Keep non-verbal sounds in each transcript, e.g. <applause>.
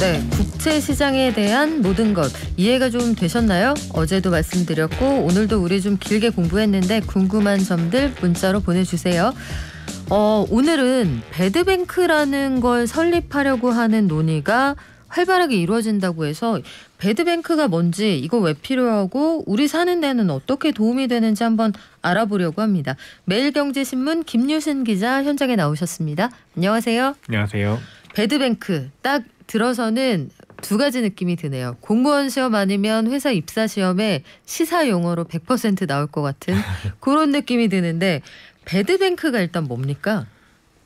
네, 국채 시장에 대한 모든 것 이해가 좀 되셨나요? 어제도 말씀드렸고 오늘도 우리 좀 길게 공부했는데 궁금한 점들 문자로 보내주세요. 어, 오늘은 배드뱅크라는 걸 설립하려고 하는 논의가 활발하게 이루어진다고 해서 배드뱅크가 뭔지 이거 왜 필요하고 우리 사는 데는 어떻게 도움이 되는지 한번 알아보려고 합니다. 매일경제신문 김유신 기자 현장에 나오셨습니다. 안녕하세요. 안녕하세요. 배드뱅크 딱 들어서는 두 가지 느낌이 드네요. 공무원 시험 아니면 회사 입사 시험에 시사 용어로 100% 나올 것 같은 <laughs> 그런 느낌이 드는데 배드뱅크가 일단 뭡니까?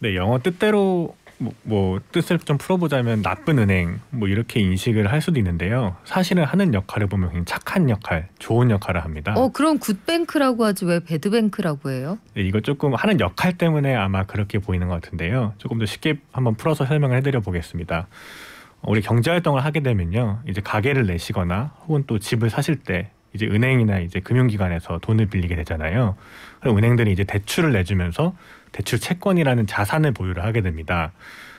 네, 영어 뜻대로 뭐, 뭐, 뜻을 좀 풀어보자면 나쁜 은행 뭐 이렇게 인식을 할 수도 있는데요. 사실은 하는 역할을 보면 굉장 착한 역할, 좋은 역할을 합니다. 어 그럼 굿뱅크라고 하지 왜 배드뱅크라고 해요? 네, 이거 조금 하는 역할 때문에 아마 그렇게 보이는 것 같은데요. 조금 더 쉽게 한번 풀어서 설명을 해드려 보겠습니다. 우리 경제 활동을 하게 되면요, 이제 가게를 내시거나 혹은 또 집을 사실 때 이제 은행이나 이제 금융기관에서 돈을 빌리게 되잖아요. 그럼 은행들이 이제 대출을 내주면서 대출 채권이라는 자산을 보유를 하게 됩니다.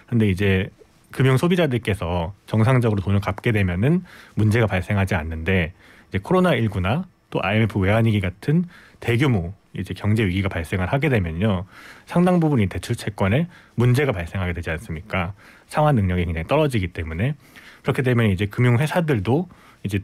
그런데 이제 금융 소비자들께서 정상적으로 돈을 갚게 되면은 문제가 발생하지 않는데 이제 코로나 19나 또 IMF 외환위기 같은 대규모 이제 경제 위기가 발생을 하게 되면요 상당 부분 이 대출 채권에 문제가 발생하게 되지 않습니까? 상환 능력이 굉장히 떨어지기 때문에 그렇게 되면 이제 금융 회사들도 이제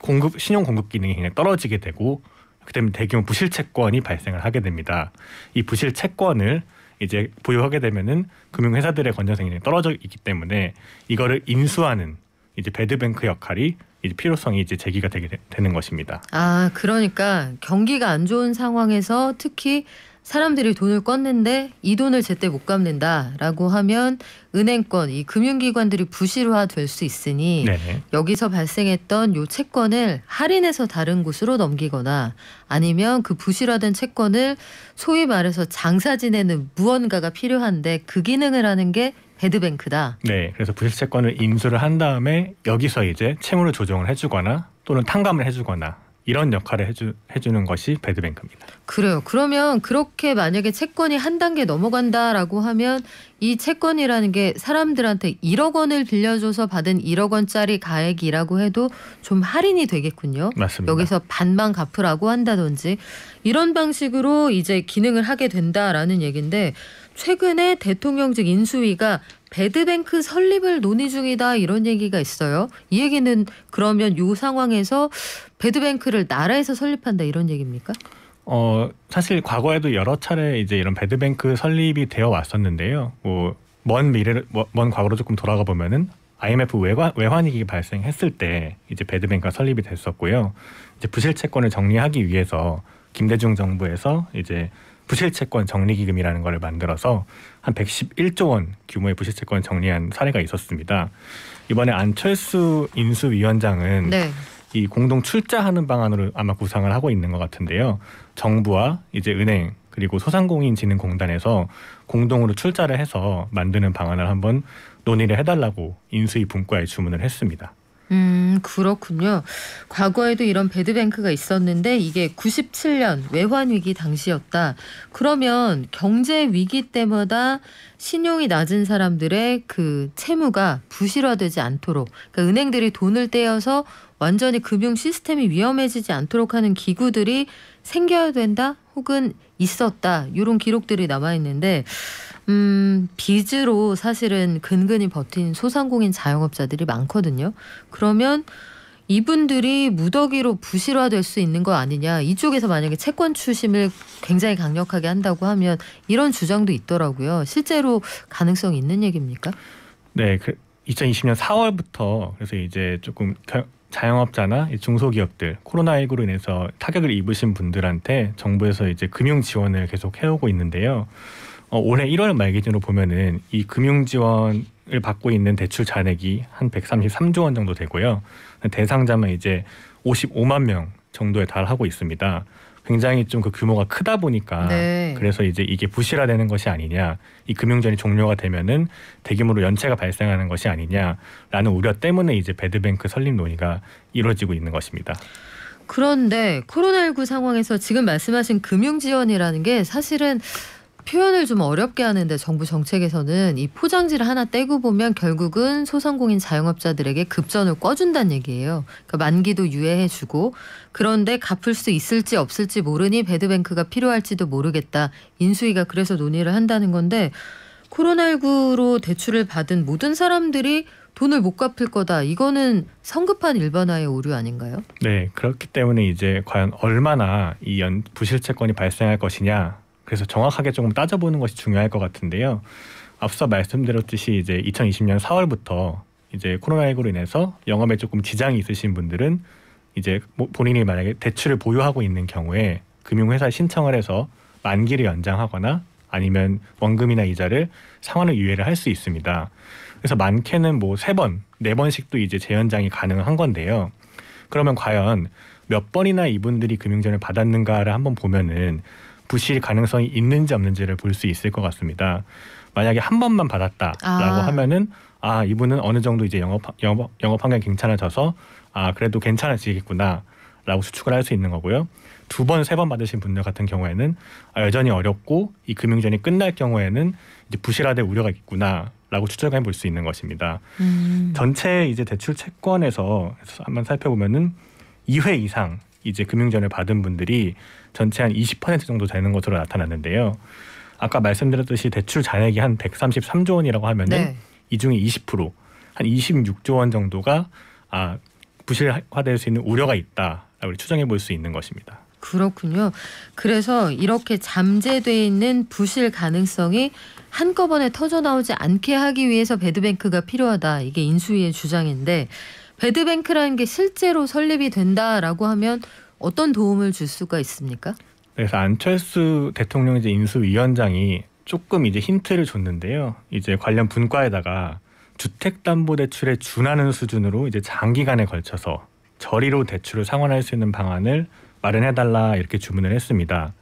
공급 신용 공급 기능이 굉장히 떨어지게 되고 그 때문에 대규모 부실 채권이 발생을 하게 됩니다. 이 부실 채권을 이제 보유하게 되면은 금융회사들의 건전성이 떨어져 있기 때문에 이거를 인수하는 이제 배드뱅크 역할이 이제 필요성이 이제 제기가 되게 되, 는 것입니다. 아 그러니까 경기가 안 좋은 상황에서 특히 사람들이 돈을 껐는데 이 돈을 제때 못 갚는다라고 하면 은행권 이 금융기관들이 부실화될 수 있으니 네. 여기서 발생했던 요 채권을 할인해서 다른 곳으로 넘기거나 아니면 그 부실화된 채권을 소위 말해서 장사 지내는 무언가가 필요한데 그 기능을 하는 게헤드뱅크다 네, 그래서 부실채권을 인수를 한 다음에 여기서 이제 채무를 조정을 해주거나 또는 탕감을 해주거나 이런 역할을 해주, 해주는 것이 배드뱅크입니다. 그래요. 그러면 그렇게 만약에 채권이 한 단계 넘어간다라고 하면 이 채권이라는 게 사람들한테 1억 원을 빌려줘서 받은 1억 원짜리 가액이라고 해도 좀 할인이 되겠군요. 맞습니다. 여기서 반만 갚으라고 한다든지 이런 방식으로 이제 기능을 하게 된다라는 얘기인데 최근에 대통령직 인수위가 배드뱅크 설립을 논의 중이다 이런 얘기가 있어요. 이 얘기는 그러면 이 상황에서 배드뱅크를 나라에서 설립한다 이런 얘기입니까? 어 사실 과거에도 여러 차례 이제 이런 배드뱅크 설립이 되어 왔었는데요. 뭐 먼 미래 뭐, 먼 과거로 조금 돌아가 보면은 IMF 외환, 외환위기 발생했을 때 이제 배드뱅크가 설립이 됐었고요. 이제 부실채권을 정리하기 위해서 김대중 정부에서 이제 부실채권 정리기금이라는 것을 만들어서 한 111조 원 규모의 부실채권 정리한 사례가 있었습니다. 이번에 안철수 인수위원장은 네. 이 공동 출자하는 방안으로 아마 구상을 하고 있는 것 같은데요. 정부와 이제 은행 그리고 소상공인진흥공단에서 공동으로 출자를 해서 만드는 방안을 한번 논의를 해달라고 인수위 분과에 주문을 했습니다. 음, 그렇군요. 과거에도 이런 배드뱅크가 있었는데 이게 97년 외환위기 당시였다. 그러면 경제 위기 때마다 신용이 낮은 사람들의 그 채무가 부실화되지 않도록 그러니까 은행들이 돈을 떼어서 완전히 금융 시스템이 위험해지지 않도록 하는 기구들이 생겨야 된다 혹은 있었다 이런 기록들이 남아 있는데 음, 빚으로 사실은 근근히 버틴 소상공인 자영업자들이 많거든요. 그러면 이분들이 무더기로 부실화될 수 있는 거 아니냐. 이쪽에서 만약에 채권 추심을 굉장히 강력하게 한다고 하면 이런 주장도 있더라고요. 실제로 가능성이 있는 얘기입니까? 네, 그 2020년 4월부터 그래서 이제 조금 자영업자나 중소기업들 코로나19로 인해서 타격을 입으신 분들한테 정부에서 이제 금융 지원을 계속 해오고 있는데요. 어, 올해 1월 말 기준으로 보면은 이 금융 지원을 받고 있는 대출 잔액이 한 133조 원 정도 되고요. 대상자만 이제 55만 명 정도에 달하고 있습니다. 굉장히 좀 그 규모가 크다 보니까 네. 그래서 이제 이게 부실화되는 것이 아니냐 이 금융전이 종료가 되면은 대규모로 연체가 발생하는 것이 아니냐라는 우려 때문에 이제 배드뱅크 설립 논의가 이루어지고 있는 것입니다. 그런데 코로나19 상황에서 지금 말씀하신 금융 지원이라는 게 사실은 표현을 좀 어렵게 하는데 정부 정책에서는 이 포장지를 하나 떼고 보면 결국은 소상공인 자영업자들에게 급전을 꿔준다는 얘기예요. 그러니까 만기도 유예해주고 그런데 갚을 수 있을지 없을지 모르니 배드뱅크가 필요할지도 모르겠다. 인수위가 그래서 논의를 한다는 건데 코로나19로 대출을 받은 모든 사람들이 돈을 못 갚을 거다. 이거는 성급한 일반화의 오류 아닌가요? 네, 그렇기 때문에 이제 과연 얼마나 이 연, 부실채권이 발생할 것이냐 그래서 정확하게 조금 따져보는 것이 중요할 것 같은데요. 앞서 말씀드렸듯이 이제 2020년 4월부터 이제 코로나19로 인해서 영업에 조금 지장이 있으신 분들은 이제 뭐 본인이 만약에 대출을 보유하고 있는 경우에 금융회사에 신청을 해서 만기를 연장하거나 아니면 원금이나 이자를 상환을 유예를 할 수 있습니다. 그래서 많게는 뭐 세 번, 네 번씩도 이제 재연장이 가능한 건데요. 그러면 과연 몇 번이나 이분들이 금융전을 받았는가를 한번 보면은 부실 가능성이 있는지 없는지를 볼 수 있을 것 같습니다. 만약에 한 번만 받았다라고 아. 하면은 아 이분은 어느 정도 이제 영업 영업 영업 환경이 괜찮아져서 아 그래도 괜찮아지겠구나라고 추측을 할 수 있는 거고요. 두 번, 세 번 받으신 분들 같은 경우에는 아, 여전히 어렵고 이 금융전이 끝날 경우에는 이제 부실화될 우려가 있구나라고 추측해 볼 수 있는 것입니다. 음. 전체 이제 대출 채권에서 한번 살펴보면은 2회 이상 이제 금융전을 받은 분들이 전체 한 20% 정도 되는 것으로 나타났는데요. 아까 말씀드렸듯이 대출 잔액이 한 133조 원이라고 하면은 네. 이 중에 20%, 한 26조 원 정도가 아 부실화될 수 있는 우려가 있다라고 추정해 볼 수 있는 것입니다. 그렇군요. 그래서 이렇게 잠재돼 있는 부실 가능성이 한꺼번에 터져 나오지 않게 하기 위해서 배드뱅크가 필요하다. 이게 인수위의 주장인데 배드뱅크라는 게 실제로 설립이 된다라고 하면 어떤 도움을 줄 수가 있습니까? 네, 그래서 안철수 대통령 이제 인수위원장이 조금 이제 힌트를 줬는데요. 이제 관련 분과에다가 주택담보대출의 준하는 수준으로 이제 장기간에 걸쳐서 저리로 대출을 상환할 수 있는 방안을 마련해달라 이렇게 주문을 했습니다.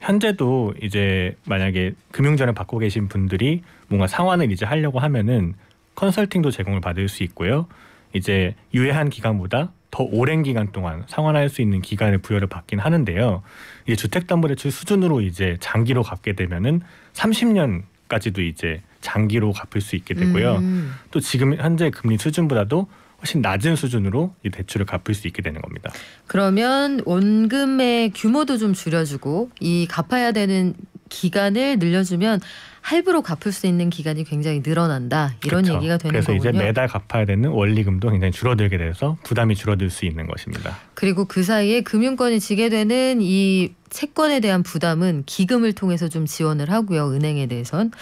현재도 이제 만약에 금융전을 받고 계신 분들이 뭔가 상환을 이제 하려고 하면은 컨설팅도 제공을 받을 수 있고요. 이제 유예한 기간보다 더 오랜 기간 동안 상환할 수 있는 기간의 부여를 받긴 하는데요. 이 주택담보대출 수준으로 이제 장기로 갚게 되면은 30년까지도 이제 장기로 갚을 수 있게 되고요. 음. 또 지금 현재 금리 수준보다도 훨씬 낮은 수준으로 이 대출을 갚을 수 있게 되는 겁니다. 그러면 원금의 규모도 좀 줄여주고 이 갚아야 되는 기간을 늘려주면 할부로 갚을 수 있는 기간이 굉장히 늘어난다 이런 그렇죠. 얘기가 되는 거군요. 그래서 이제 매달 갚아야 되는 원리금도 굉장히 줄어들게 돼서 부담이 줄어들 수 있는 것입니다. 그리고 그 사이에 금융권이 지게 되는 이 채권에 대한 부담은 기금을 통해서 좀 지원을 하고요. 은행에 대해선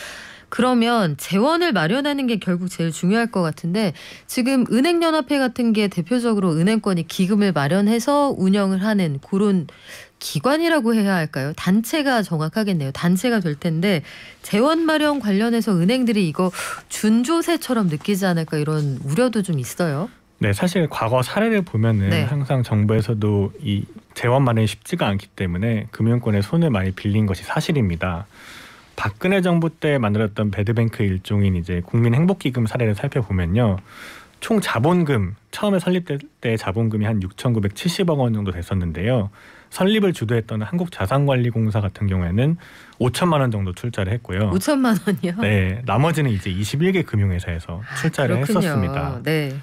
그러면 재원을 마련하는 게 결국 제일 중요할 것 같은데 지금 은행연합회 같은 게 대표적으로 은행권이 기금을 마련해서 운영을 하는 그런 기관이라고 해야 할까요? 단체가 정확하겠네요. 단체가 될 텐데 재원 마련 관련해서 은행들이 이거 준조세처럼 느끼지 않을까 이런 우려도 좀 있어요. 네, 사실 과거 사례를 보면은 네. 항상 정부에서도 이 재원 마련이 쉽지가 않기 때문에 금융권에 손을 많이 빌린 것이 사실입니다. 박근혜 정부 때 만들었던 배드뱅크 일종인 이제 국민행복기금 사례를 살펴보면요. 총 자본금 처음에 설립될 때 자본금이 한 6,970억 원 정도 됐었는데요. 설립을 주도했던 한국자산관리공사 같은 경우에는 5천만 원 정도 출자를 했고요. 5천만 원이요? 네, 나머지는 이제 21개 금융회사에서 아, 출자를 그 했었습니다. 네.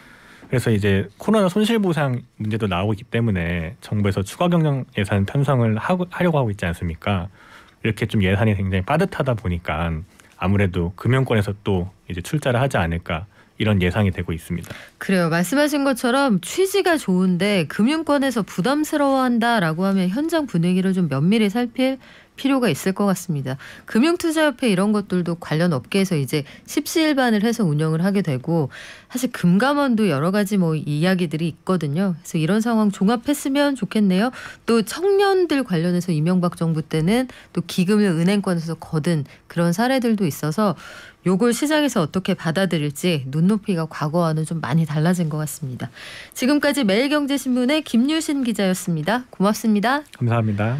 그래서 이제 코로나 손실보상 문제도 나오기 때문에 정부에서 추가 경영 예산 편성을 하고, 하려고 하고 있지 않습니까? 이렇게 좀 예산이 굉장히 빠듯하다 보니까 아무래도 금융권에서 또 이제 출자를 하지 않을까 이런 예상이 되고 있습니다. 그래요. 말씀하신 것처럼 취지가 좋은데 금융권에서 부담스러워한다라고 하면 현장 분위기를 좀 면밀히 살필 필요가 있을 것 같습니다. 금융투자협회 이런 것들도 관련 업계에서 이제 십시일반을 해서 운영을 하게 되고 사실 금감원도 여러 가지 뭐 이야기들이 있거든요. 그래서 이런 상황 종합했으면 좋겠네요. 또 청년들 관련해서 이명박 정부 때는 또 기금을 은행권에서 거둔 그런 사례들도 있어서 요걸 시장에서 어떻게 받아들일지 눈높이가 과거와는 좀 많이 달라진 것 같습니다. 지금까지 매일경제신문의 김유신 기자였습니다. 고맙습니다. 감사합니다.